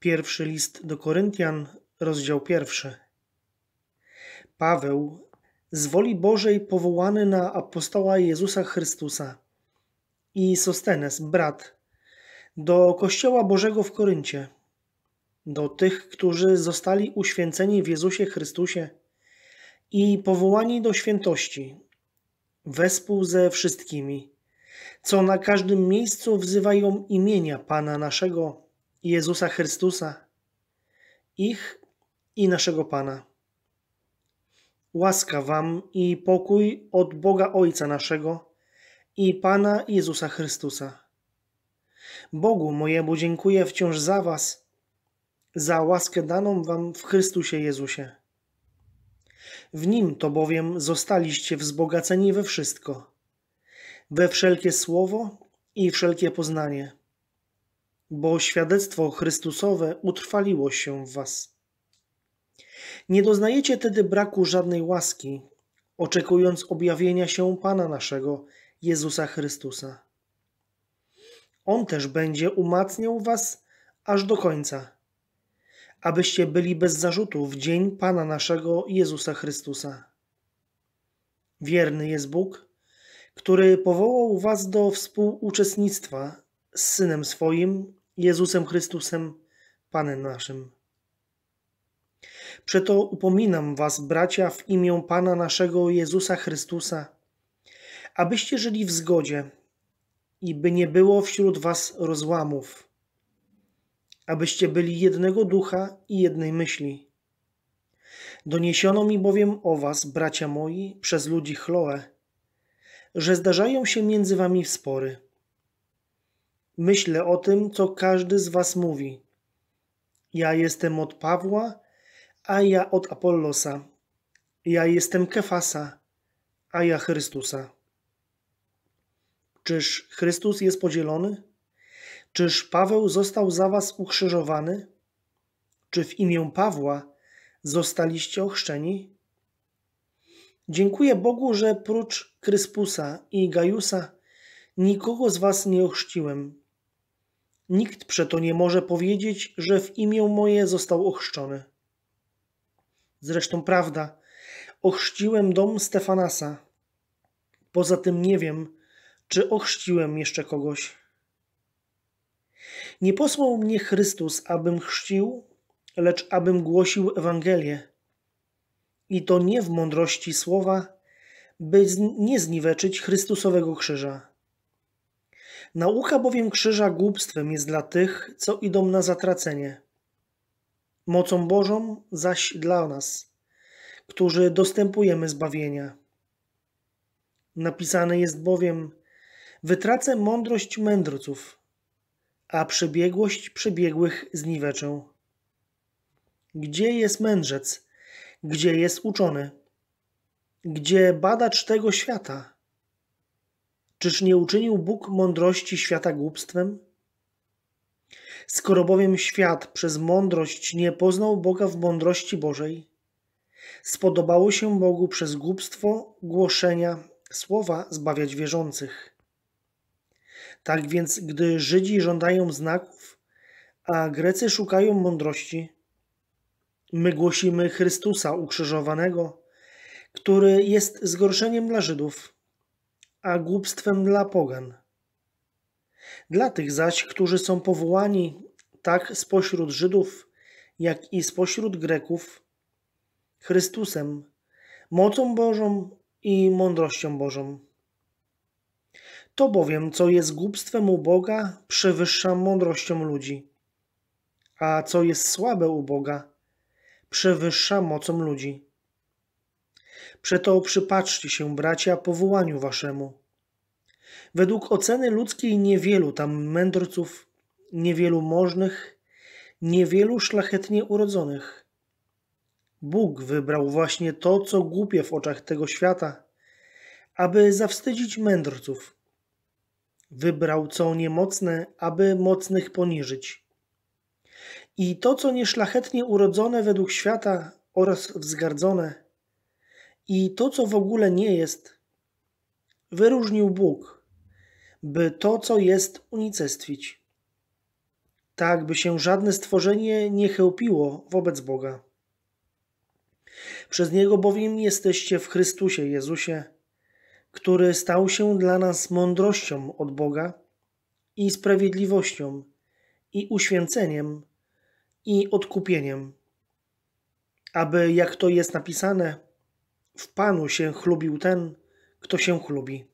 Pierwszy list do Koryntian, rozdział pierwszy. Paweł, z woli Bożej powołany na apostoła Jezusa Chrystusa i Sostenes, brat, do Kościoła Bożego w Koryncie, do tych, którzy zostali uświęceni w Jezusie Chrystusie i powołani do świętości, wespół ze wszystkimi, co na każdym miejscu wzywają imienia Pana naszego Jezusa Chrystusa, ich i naszego Pana. Łaska Wam i pokój od Boga Ojca naszego i Pana Jezusa Chrystusa. Bogu mojemu dziękuję wciąż za Was, za łaskę daną Wam w Chrystusie Jezusie. W Nim to bowiem zostaliście wzbogaceni we wszystko, we wszelkie słowo i wszelkie poznanie bo świadectwo Chrystusowe utrwaliło się w Was. Nie doznajecie tedy braku żadnej łaski, oczekując objawienia się Pana naszego, Jezusa Chrystusa. On też będzie umacniał Was aż do końca, abyście byli bez zarzutu w dzień Pana naszego Jezusa Chrystusa. Wierny jest Bóg, który powołał Was do współuczestnictwa z Synem swoim, Jezusem Chrystusem, Panem naszym. Przeto upominam was, bracia, w imię Pana naszego Jezusa Chrystusa, abyście żyli w zgodzie i by nie było wśród was rozłamów, abyście byli jednego ducha i jednej myśli. Doniesiono mi bowiem o was, bracia moi, przez ludzi Chloe, że zdarzają się między wami spory Myślę o tym, co każdy z was mówi. Ja jestem od Pawła, a ja od Apollosa. Ja jestem Kefasa, a ja Chrystusa. Czyż Chrystus jest podzielony? Czyż Paweł został za was ukrzyżowany? Czy w imię Pawła zostaliście ochrzczeni? Dziękuję Bogu, że prócz Kryspusa i Gajusa nikogo z was nie ochrzciłem. Nikt przeto nie może powiedzieć, że w imię moje został ochrzczony. Zresztą prawda, ochrzciłem dom Stefanasa. Poza tym nie wiem, czy ochrzciłem jeszcze kogoś. Nie posłał mnie Chrystus, abym chrzcił, lecz abym głosił Ewangelię. I to nie w mądrości słowa, by nie zniweczyć Chrystusowego krzyża. Nauka bowiem krzyża głupstwem jest dla tych, co idą na zatracenie, mocą Bożą zaś dla nas, którzy dostępujemy zbawienia. Napisane jest bowiem: Wytracę mądrość mędrców, a przebiegłość przebiegłych zniweczę. Gdzie jest mędrzec? Gdzie jest uczony? Gdzie badacz tego świata? Czyż nie uczynił Bóg mądrości świata głupstwem? Skoro bowiem świat przez mądrość nie poznał Boga w mądrości Bożej, spodobało się Bogu przez głupstwo głoszenia słowa zbawiać wierzących. Tak więc, gdy Żydzi żądają znaków, a Grecy szukają mądrości, my głosimy Chrystusa ukrzyżowanego, który jest zgorszeniem dla Żydów a głupstwem dla pogan. Dla tych zaś, którzy są powołani tak spośród Żydów, jak i spośród Greków, Chrystusem, mocą Bożą i mądrością Bożą. To bowiem, co jest głupstwem u Boga, przewyższa mądrością ludzi, a co jest słabe u Boga, przewyższa mocą ludzi. Przeto przypatrzcie się, bracia, powołaniu waszemu. Według oceny ludzkiej niewielu tam mędrców, niewielu możnych, niewielu szlachetnie urodzonych. Bóg wybrał właśnie to, co głupie w oczach tego świata, aby zawstydzić mędrców. Wybrał co niemocne, aby mocnych poniżyć. I to, co nieszlachetnie urodzone według świata oraz wzgardzone, i to, co w ogóle nie jest, wyróżnił Bóg, by to, co jest, unicestwić. Tak, by się żadne stworzenie nie chełpiło wobec Boga. Przez Niego bowiem jesteście w Chrystusie Jezusie, który stał się dla nas mądrością od Boga i sprawiedliwością i uświęceniem i odkupieniem, aby, jak to jest napisane, w Panu się chlubił ten, kto się chlubi.